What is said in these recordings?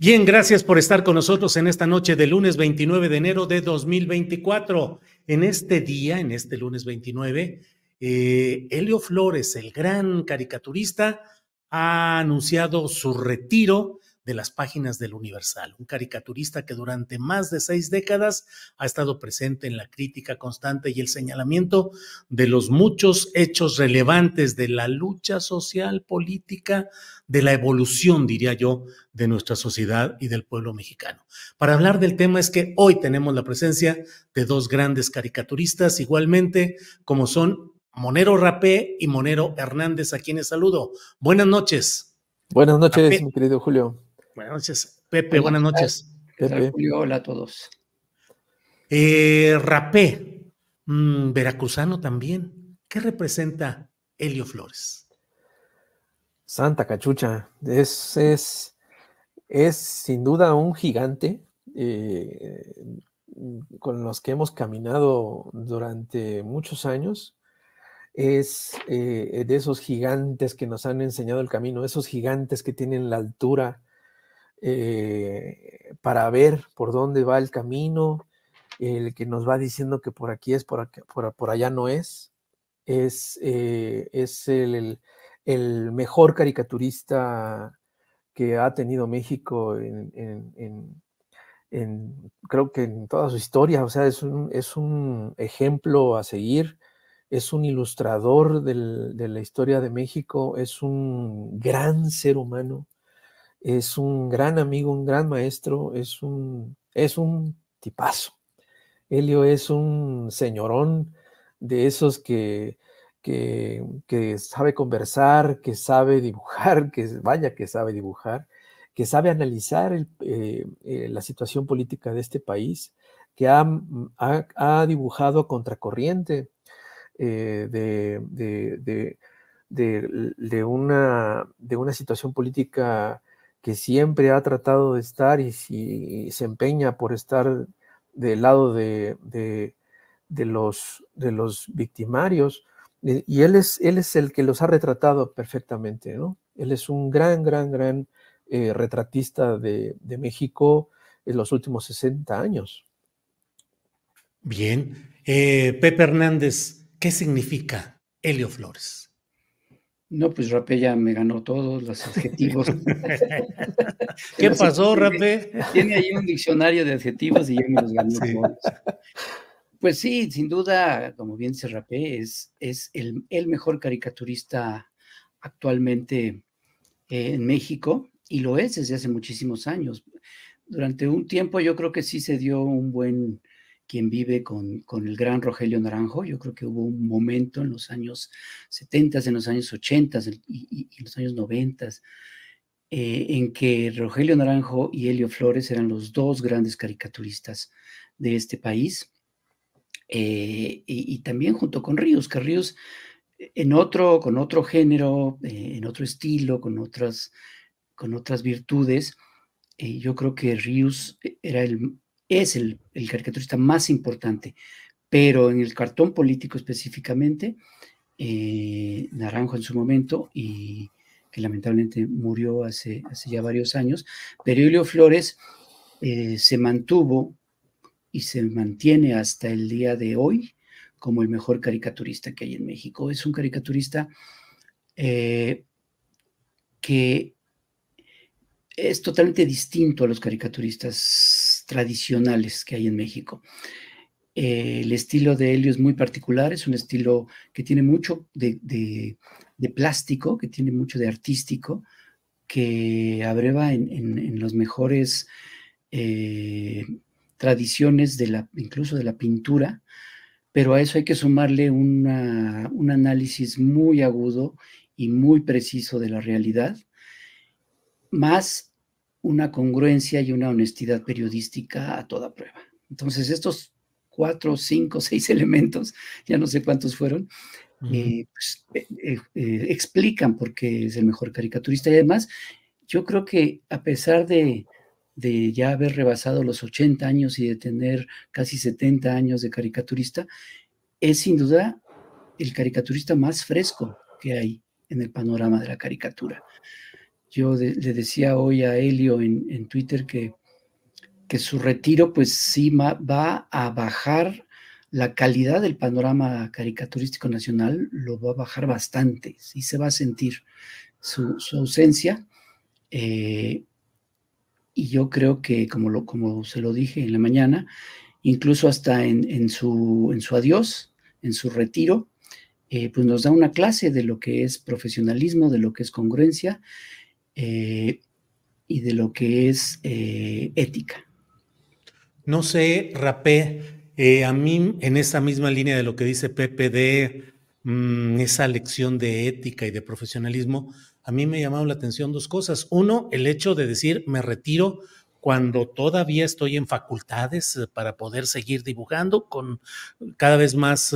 Bien, gracias por estar con nosotros en esta noche de lunes 29 de enero de 2024. En este día, en este lunes 29, eh, Elio Flores, el gran caricaturista, ha anunciado su retiro de las páginas del Universal, un caricaturista que durante más de seis décadas ha estado presente en la crítica constante y el señalamiento de los muchos hechos relevantes de la lucha social, política, de la evolución, diría yo, de nuestra sociedad y del pueblo mexicano. Para hablar del tema es que hoy tenemos la presencia de dos grandes caricaturistas, igualmente como son Monero Rapé y Monero Hernández, a quienes saludo. Buenas noches. Buenas noches, mi querido Julio. Buenas noches, Pepe, buenas, noches. hola a todos. Eh, Rapé, mm, veracuzano también. ¿Qué representa Helio Flores? Santa Cachucha, es, es, sin duda un gigante eh, con los que hemos caminado durante muchos años. Es eh, de esos gigantes que nos han enseñado el camino, esos gigantes que tienen la altura, eh, para ver por dónde va el camino, el que nos va diciendo que por aquí es, por, por, allá no es, es, eh, es el, mejor caricaturista que ha tenido México en, creo que en toda su historia, o sea, es un, ejemplo a seguir, es un ilustrador de la historia de México, es un gran ser humano, es un gran amigo, un gran maestro, es un, es un tipazo. Helio es un señorón de esos que, que, sabe conversar, que sabe dibujar, que vaya que sabe dibujar, que sabe analizar eh, eh, la situación política de este país, que ha, mm, dibujado contracorriente eh, de, una, de una situación política que siempre ha tratado de estar y, se empeña por estar del lado de, los, de los victimarios. Eh, y él es, él es el que los ha retratado perfectamente, ¿no? Él es un gran, gran, gran eh, retratista de, México en los últimos 60 años. Bien. Eh, Pepe Hernández, ¿qué significa Helio Flores? No, pues Rapé ya me ganó todos los adjetivos. ¿Qué pasó, Rapé? Tiene ahí un diccionario de adjetivos y ya me los ganó todos. Pues sí, sin duda, como bien dice Rapé, es, es el, mejor caricaturista actualmente eh, en México y lo es desde hace muchísimos años. Durante un tiempo yo creo que sí se dio un buen quien vive con, el gran Rogelio Naranjo. Yo creo que hubo un momento en los años 70, en los años 80 y, en los años 90 eh, en que Rogelio Naranjo y Helio Flores eran los dos grandes caricaturistas de este país. Eh, y, también junto con Ríos, que Ríos eh, en otro, con otro género, en otro estilo, con otras, con otras virtudes, yo creo que Ríos era el, es el, caricaturista más importante, pero en el cartón político específicamente, eh, Naranjo en su momento y que lamentablemente murió hace, hace ya varios años, pero Julio Flores eh, se mantuvo y se mantiene hasta el día de hoy como el mejor caricaturista que hay en México. Es un caricaturista eh, que es totalmente distinto a los caricaturistas tradicionales que hay en México. Eh, el estilo de Helio es muy particular, es un estilo que tiene mucho de, plástico, que tiene mucho de artístico, que abreva en, en, los mejores eh, tradiciones de la, incluso de la pintura, pero a eso hay que sumarle un análisis muy agudo y muy preciso de la realidad, más una congruencia y una honestidad periodística a toda prueba. Entonces, estos cuatro, cinco, seis elementos, ya no sé cuántos fueron, eh, pues, eh, eh, explican por qué es el mejor caricaturista. Y además, yo creo que a pesar de, de ya haber rebasado los 80 años y de tener casi 70 años de caricaturista, es sin duda el caricaturista más fresco que hay en el panorama de la caricatura. Yo le decía hoy a Helio en, Twitter que, que, su retiro pues sí va a bajar la calidad del panorama caricaturístico nacional, lo va a bajar bastante, sí se va a sentir su, ausencia. Eh, y yo creo que, como, lo, como se lo dije en la mañana, incluso hasta en, su, en su adiós, en su retiro, eh, pues nos da una clase de lo que es profesionalismo, de lo que es congruencia eh, y de lo que es eh, ética. No sé, Rapé, eh, a mí en esa misma línea de lo que dice Pepe de mm, esa lección de ética y de profesionalismo, a mí me llamaron la atención dos cosas. Uno, el hecho de decir me retiro cuando todavía estoy en facultades para poder seguir dibujando con cada vez más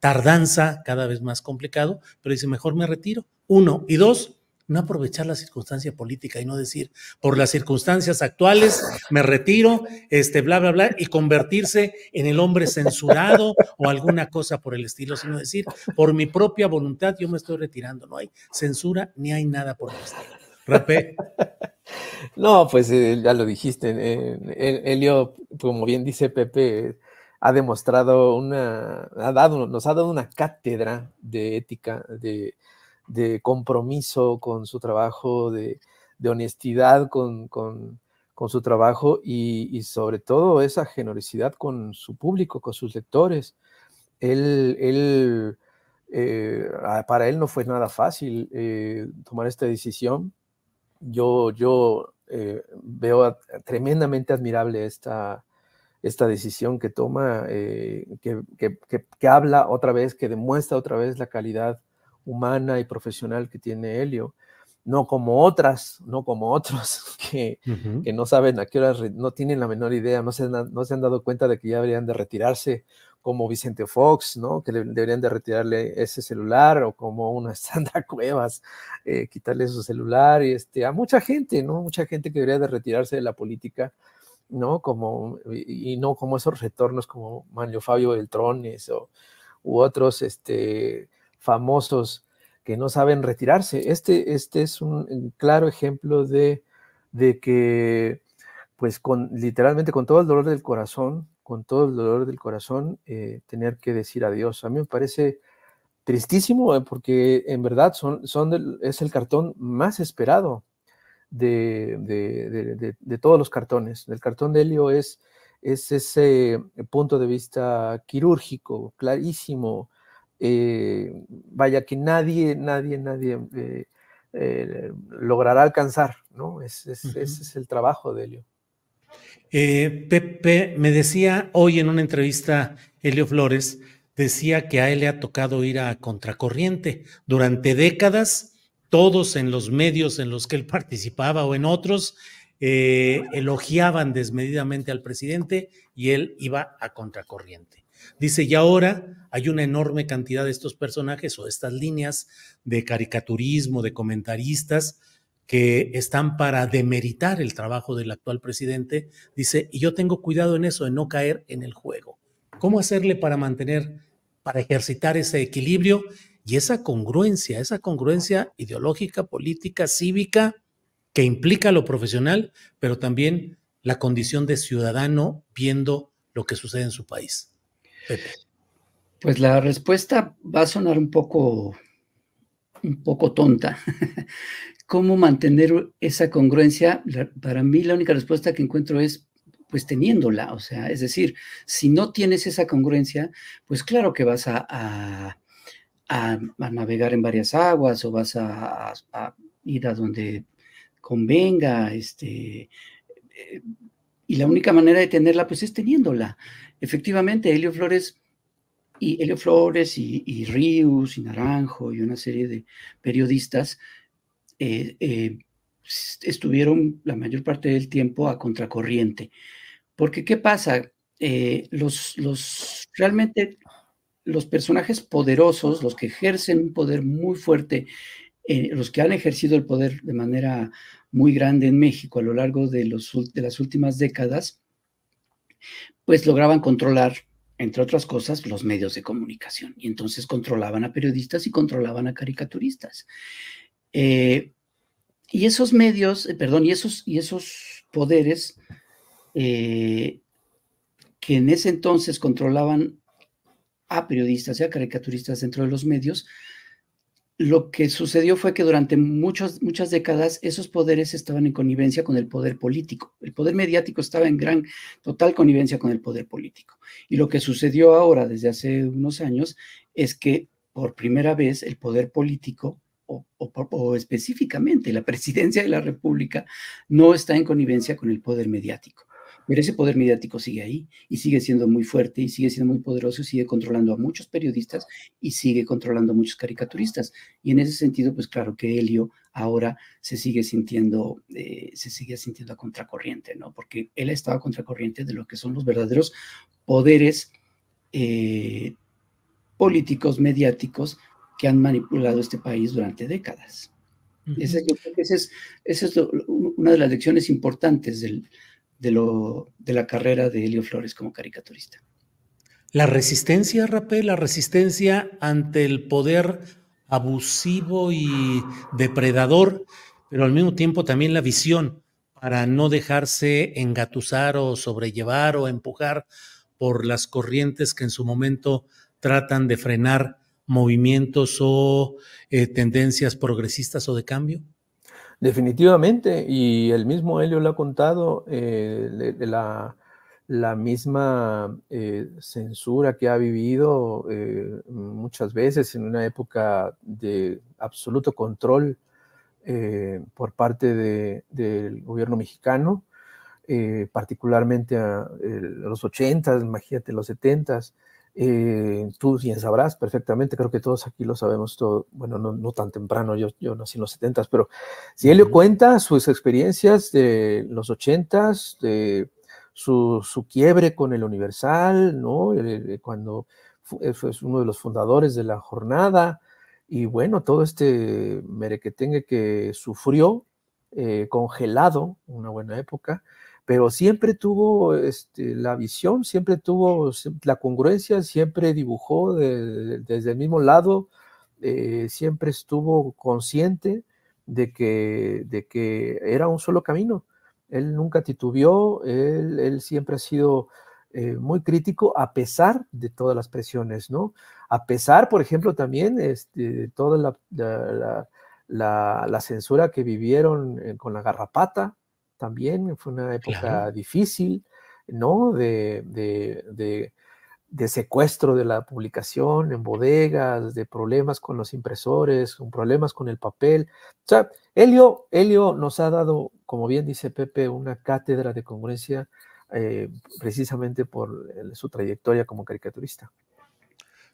tardanza, cada vez más complicado, pero dice, mejor me retiro. Uno. Y dos, no aprovechar la circunstancia política y no decir, por las circunstancias actuales, me retiro, este, bla, bla, bla, y convertirse en el hombre censurado o alguna cosa por el estilo, sino decir, por mi propia voluntad yo me estoy retirando. No hay censura ni hay nada por el estilo. Rapé. No, pues eh, ya lo dijiste, eh, eh, Elio, como bien dice Pepe, ha demostrado una, ha dado, nos ha dado una cátedra de ética, de de compromiso con su trabajo, de, honestidad con, su trabajo y, sobre todo esa generosidad con su público, con sus lectores. Él, él eh, ah, para él no fue nada fácil eh, tomar esta decisión. Yo, yo eh, veo tremendamente admirable esta, esta decisión que toma, que, que habla otra vez, que demuestra otra vez la calidad humana y profesional que tiene Helio, no como otras, no como otros que, que no saben a qué hora, no tienen la menor idea, no se, no se han dado cuenta de que ya deberían de retirarse como Vicente Fox, ¿no? Que deberían de retirarle ese celular o como una Sandra Cuevas, eh, quitarle su celular y este, a mucha gente, ¿no? Mucha gente que debería de retirarse de la política, ¿no? Como, y, no como esos retornos como Manlio Fabio Beltrones o, u otros, este, famosos que no saben retirarse. Este, este es un claro ejemplo de, de que, pues, con, literalmente con todo el dolor del corazón, con todo el dolor del corazón, eh, tener que decir adiós. A mí me parece tristísimo eh, porque en verdad son, son es el cartón más esperado de, de, de, todos los cartones. El cartón de Helio es, es ese punto de vista quirúrgico, clarísimo, eh, vaya que nadie, nadie, nadie eh, eh, logrará alcanzar, ¿no? Ese es el trabajo de Helio. Pepe, me decía hoy en una entrevista Helio Flores, decía que a él le ha tocado ir a contracorriente durante décadas, todos en los medios en los que él participaba o en otros, elogiaban desmedidamente al presidente y él iba a contracorriente. Dice, y ahora hay una enorme cantidad de estos personajes o estas líneas de caricaturismo, de comentaristas que están para demeritar el trabajo del actual presidente. Dice, y yo tengo cuidado en eso, en no caer en el juego. ¿Cómo hacerle para mantener, para ejercitar ese equilibrio y esa congruencia, esa congruencia ideológica, política, cívica, que implica lo profesional, pero también la condición de ciudadano viendo lo que sucede en su país? Pues la respuesta va a sonar un poco, un poco tonta. ¿Cómo mantener esa congruencia? Para mí la única respuesta que encuentro es pues teniéndola, o sea, es decir, si no tienes esa congruencia, pues claro que vas a, a navegar en varias aguas o vas a, ir a donde convenga, este, eh, y la única manera de tenerla pues es teniéndola. Efectivamente, Helio Flores y Helio Flores y, Ríos y Naranjo y una serie de periodistas eh, eh, estuvieron la mayor parte del tiempo a contracorriente. Porque, ¿qué pasa? Eh, los, los, realmente los personajes poderosos, los que ejercen un poder muy fuerte eh, los que han ejercido el poder de manera muy grande en México a lo largo de, las últimas décadas, pues lograban controlar, entre otras cosas, los medios de comunicación. Y entonces controlaban a periodistas y controlaban a caricaturistas. Eh, y esos medios, eh, perdón, y esos, y esos poderes que en ese entonces controlaban a periodistas y a caricaturistas dentro de los medios, lo que sucedió fue que durante muchas muchas décadas esos poderes estaban en connivencia con el poder político. El poder mediático estaba en gran, total connivencia con el poder político. Y lo que sucedió ahora, desde hace unos años, es que por primera vez el poder político, o específicamente la presidencia de la República, no está en connivencia con el poder mediático. Pero ese poder mediático sigue ahí y sigue siendo muy fuerte y sigue siendo muy poderoso y sigue controlando a muchos periodistas y sigue controlando a muchos caricaturistas. Y en ese sentido, pues claro que Helio ahora se sigue sintiendo, eh, se sigue sintiendo a contracorriente, ¿no? Porque él estaba a contracorriente de lo que son los verdaderos poderes eh, políticos, mediáticos, que han manipulado este país durante décadas. Esa es, una de las lecciones importantes del, de, lo, de la carrera de Helio Flores como caricaturista. La resistencia, Rapé, la resistencia ante el poder abusivo y depredador, pero al mismo tiempo también la visión para no dejarse engatusar o sobrellevar o empujar por las corrientes que en su momento tratan de frenar movimientos o eh, tendencias progresistas o de cambio? Definitivamente, y el mismo Helio lo ha contado, eh, de, la, misma eh, censura que ha vivido eh, muchas veces en una época de absoluto control por parte de, del gobierno mexicano, particularmente a, los 80 imagínate los 70 eh, tú bien sabrás perfectamente, creo que todos aquí lo sabemos, todo, bueno, no, tan temprano, yo, yo nací en los 70, pero si él le cuenta sus experiencias de los 80, de su, su, quiebre con el Universal, ¿no? Eh, cuando es eh, uno de los fundadores de la jornada, y bueno, todo este merequetengue que sufrió, congelado, una buena época, pero siempre tuvo este, la visión, siempre tuvo la congruencia, siempre dibujó desde el mismo lado, eh, siempre estuvo consciente de que, de que era un solo camino. Él nunca titubeó, él, siempre ha sido eh, muy crítico a pesar de todas las presiones, ¿no? A pesar, por ejemplo, también de este, toda la, la censura que vivieron eh, con la garrapata, también, fue una época difícil, ¿no? De, secuestro de la publicación en bodegas, de problemas con los impresores, con problemas con el papel. O sea, Helio, nos ha dado, como bien dice Pepe, una cátedra de congruencia eh, precisamente por su trayectoria como caricaturista.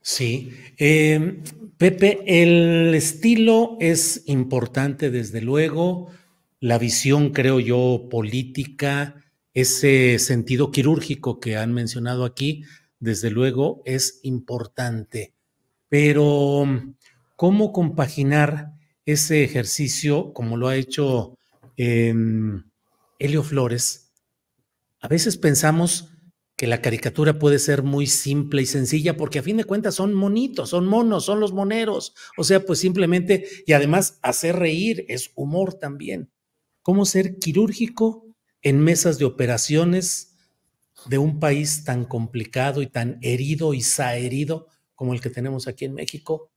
Sí, eh, Pepe, el estilo es importante desde luego, la visión, creo yo, política, ese sentido quirúrgico que han mencionado aquí, desde luego es importante. Pero, ¿cómo compaginar ese ejercicio como lo ha hecho Helio em, Flores? A veces pensamos que la caricatura puede ser muy simple y sencilla, porque a fin de cuentas son monitos, son monos, son los moneros. O sea, pues simplemente, y además hacer reír es humor también cómo ser quirúrgico en mesas de operaciones de un país tan complicado y tan herido y saherido como el que tenemos aquí en México,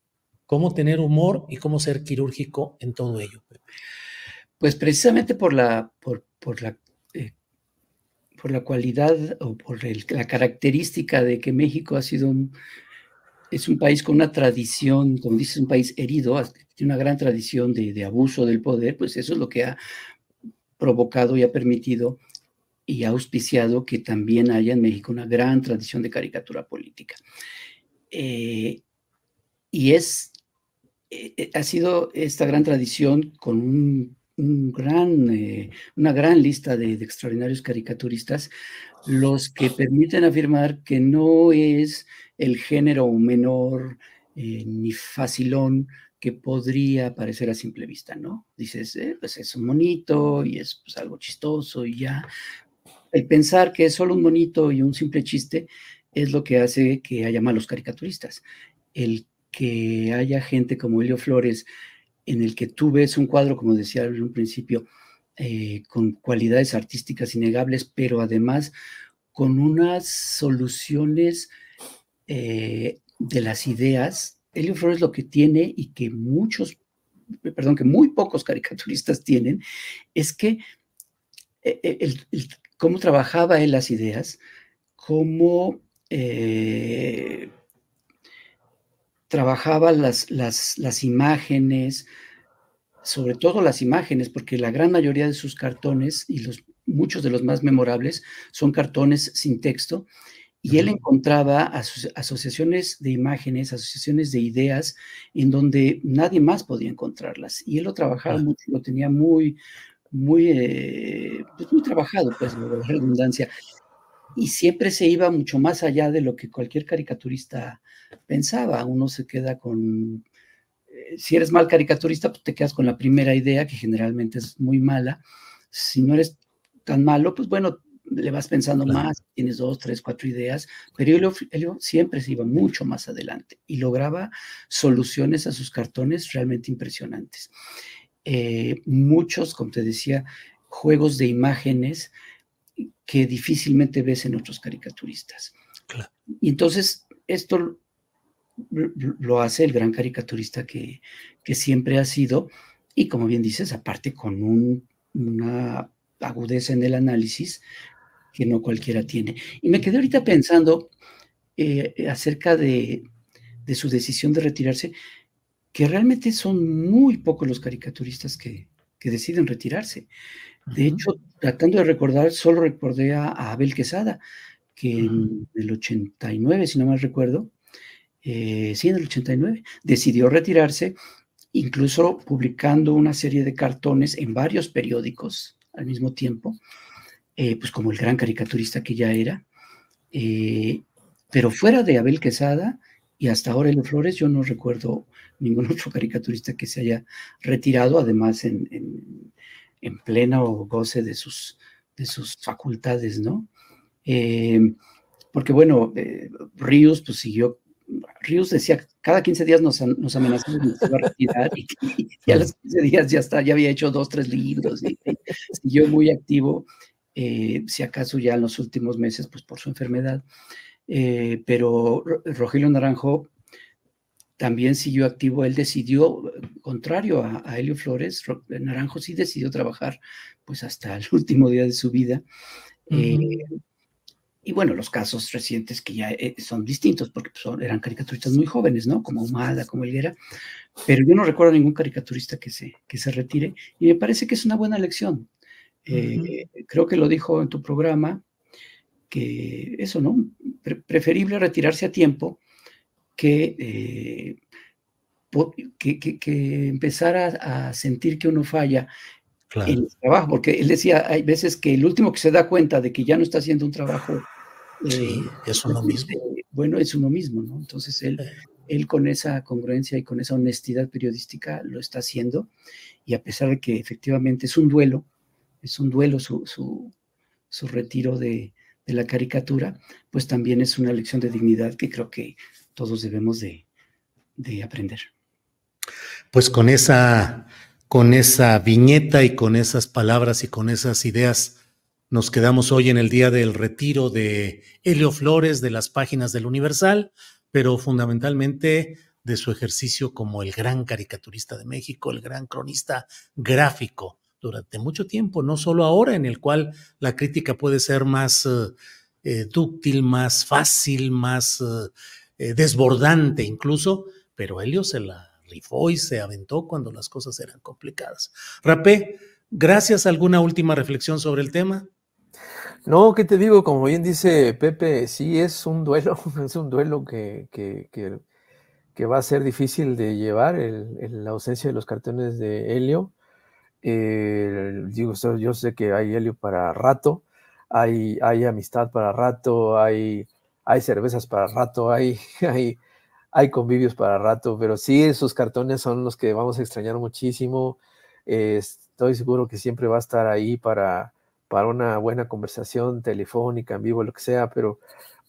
cómo tener humor y cómo ser quirúrgico en todo ello. Pues precisamente por la, por, la, eh, por la cualidad o por la característica de que México ha sido es un país con una tradición, como dices, un país herido, tiene una gran tradición de, abuso del poder, pues eso es lo que ha provocado y ha permitido y ha auspiciado que también haya en México una gran tradición de caricatura política. Eh, y es, eh, eh, ha sido esta gran tradición con un, gran, una gran lista de, de, extraordinarios caricaturistas los que permiten afirmar que no es el género menor ni facilón que podría parecer a simple vista, ¿no? Dices, eh, pues es un monito y es pues, algo chistoso y ya. El pensar que es solo un monito y un simple chiste es lo que hace que haya malos caricaturistas. El que haya gente como Helio Flores, en el que tú ves un cuadro, como decía en un principio, eh, con cualidades artísticas innegables, pero además con unas soluciones eh, de las ideas Elio Flores lo que tiene y que muchos, perdón, que muy pocos caricaturistas tienen, es que eh, eh, cómo trabajaba él las ideas, cómo eh, trabajaba las, las, las imágenes, sobre todo las imágenes, porque la gran mayoría de sus cartones y los, muchos de los más memorables son cartones sin texto y él encontraba asociaciones de imágenes, asociaciones de ideas en donde nadie más podía encontrarlas. Y él lo trabajaba ah. mucho, lo tenía muy, muy, eh, pues, muy trabajado, pues, la redundancia. Y siempre se iba mucho más allá de lo que cualquier caricaturista pensaba. Uno se queda con, eh, si eres mal caricaturista, pues te quedas con la primera idea, que generalmente es muy mala. Si no eres tan malo, pues bueno, le vas pensando más, tienes dos, tres, cuatro ideas, pero Helio, siempre se iba mucho más adelante y lograba soluciones a sus cartones realmente impresionantes. Eh, muchos, como te decía, juegos de imágenes que difícilmente ves en otros caricaturistas. Claro. Y entonces esto lo hace el gran caricaturista que, que siempre ha sido y como bien dices, aparte con un, una agudeza en el análisis que no cualquiera tiene. Y me quedé ahorita pensando eh, acerca de, su decisión de retirarse, que realmente son muy pocos los caricaturistas que, deciden retirarse. De hecho, tratando de recordar, solo recordé a, Abel Quesada, que en el 89, si no mal recuerdo, eh, sí, en el 89, decidió retirarse, incluso publicando una serie de cartones en varios periódicos al mismo tiempo, eh, pues como el gran caricaturista que ya era. Eh, pero fuera de Abel Quesada y hasta ahora los Flores, yo no recuerdo ningún otro caricaturista que se haya retirado, además en, en, en pleno goce de sus, de sus facultades, ¿no? Eh, porque bueno, Ríos pues siguió, Ríos decía, cada 15 días nos, nos amenazamos y, a los 15 días ya está, ya había hecho dos, tres libros y siguió muy activo eh, si acaso ya en los últimos meses, pues por su enfermedad. Eh, pero Rogelio Naranjo también siguió activo, él decidió, contrario a, Helio Flores, Naranjo sí decidió trabajar pues hasta el último día de su vida. Eh, y bueno, los casos recientes que ya son distintos, porque pues, son, eran caricaturistas muy jóvenes, ¿no? Como Humada, como higuera pero yo no recuerdo ningún caricaturista que se, que se retire, y me parece que es una buena lección. Eh, creo que lo dijo en tu programa, que eso, ¿no? preferible retirarse a tiempo que, eh, que, empezar a, sentir que uno falla en el trabajo, porque él decía, hay veces que el último que se da cuenta de que ya no está haciendo un trabajo... Eh, es uno pues, mismo. Bueno, es uno mismo, ¿no? Entonces él, él con esa congruencia y con esa honestidad periodística lo está haciendo y a pesar de que efectivamente es un duelo, es un duelo su, su, retiro de, la caricatura, pues también es una lección de dignidad que creo que todos debemos de, aprender. Pues con esa, con esa viñeta y con esas palabras y con esas ideas, nos quedamos hoy en el día del retiro de Helio Flores de las páginas del Universal, pero fundamentalmente de su ejercicio como el gran caricaturista de México, el gran cronista gráfico durante mucho tiempo, no solo ahora en el cual la crítica puede ser más eh, eh, dúctil, más fácil, más eh, desbordante incluso, pero Helio se la rifó y se aventó cuando las cosas eran complicadas. Rapé, gracias. ¿Alguna última reflexión sobre el tema? No, ¿qué te digo? Como bien dice Pepe, sí es un duelo, es un duelo que, que, va a ser difícil de llevar, la ausencia de los cartones de Helio digo, yo sé que hay helio para rato, hay, hay amistad para rato, hay, hay cervezas para rato, hay, hay, hay convivios para rato, pero sí, esos cartones son los que vamos a extrañar muchísimo. estoy seguro que siempre va a estar ahí para, para una buena conversación telefónica, en vivo, lo que sea, pero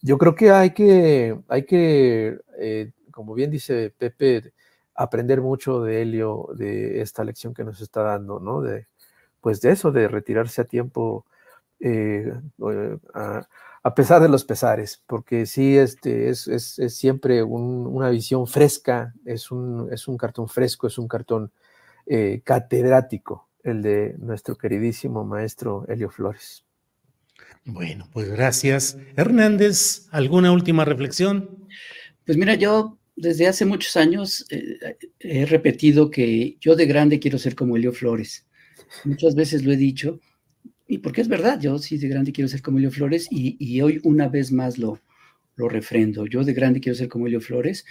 yo creo que hay que, hay que eh, como bien dice Pepe, aprender mucho de Helio, de esta lección que nos está dando, ¿no? De, pues de eso, de retirarse a tiempo, eh, eh, a, pesar de los pesares, porque sí, este, es, es, es siempre una visión fresca, es un, es un cartón fresco, es un cartón eh, catedrático, el de nuestro queridísimo maestro Helio Flores. Bueno, pues gracias. Hernández, ¿alguna última reflexión? Pues mira, yo desde hace muchos años eh, he repetido que yo de grande quiero ser como Elio Flores. Muchas veces lo he dicho, y porque es verdad, yo sí de grande quiero ser como Elio Flores, y, hoy una vez más lo, lo refrendo. Yo de grande quiero ser como Elio Flores.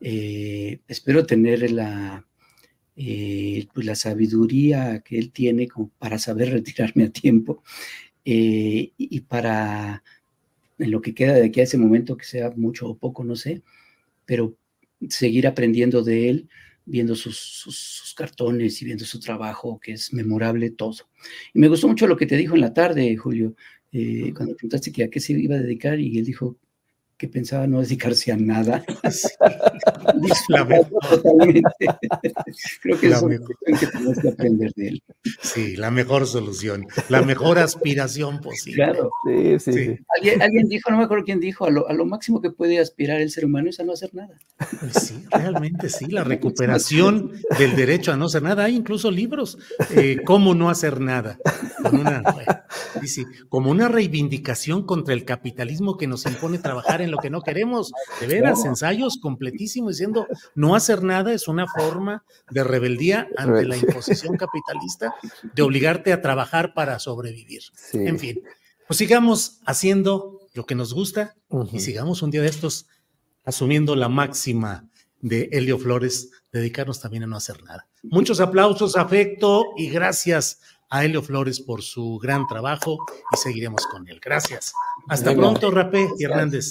Eh, espero tener la, eh, pues, la sabiduría que él tiene para saber retirarme a tiempo y para en lo que queda de aquí a ese momento, que sea mucho o poco, no sé, pero seguir aprendiendo de él, viendo sus, sus, cartones y viendo su trabajo, que es memorable todo. Y me gustó mucho lo que te dijo en la tarde, Julio, eh, cuando preguntaste que a qué se iba a dedicar y él dijo que pensaba no dedicarse a nada. La que es que tenemos que aprender de él. Sí, la mejor solución, la mejor aspiración posible. Claro. Sí, sí. ¿Alguien, dijo, no me acuerdo quién dijo, a lo, máximo que puede aspirar el ser humano es a no hacer nada. Sí, realmente sí, la recuperación del derecho a no hacer nada. Hay incluso libros, eh, cómo no hacer nada. Con una, Dice, como una reivindicación contra el capitalismo que nos impone trabajar en lo que no queremos. De veras, ensayos completísimos diciendo, no hacer nada es una forma de rebeldía ante la imposición capitalista de obligarte a trabajar para sobrevivir. En fin, pues sigamos haciendo lo que nos gusta y sigamos un día de estos asumiendo la máxima de Helio Flores, dedicarnos también a no hacer nada. Muchos aplausos, afecto y gracias a Helio Flores por su gran trabajo y seguiremos con él. Gracias. Hasta pronto, Rapé y Hernández.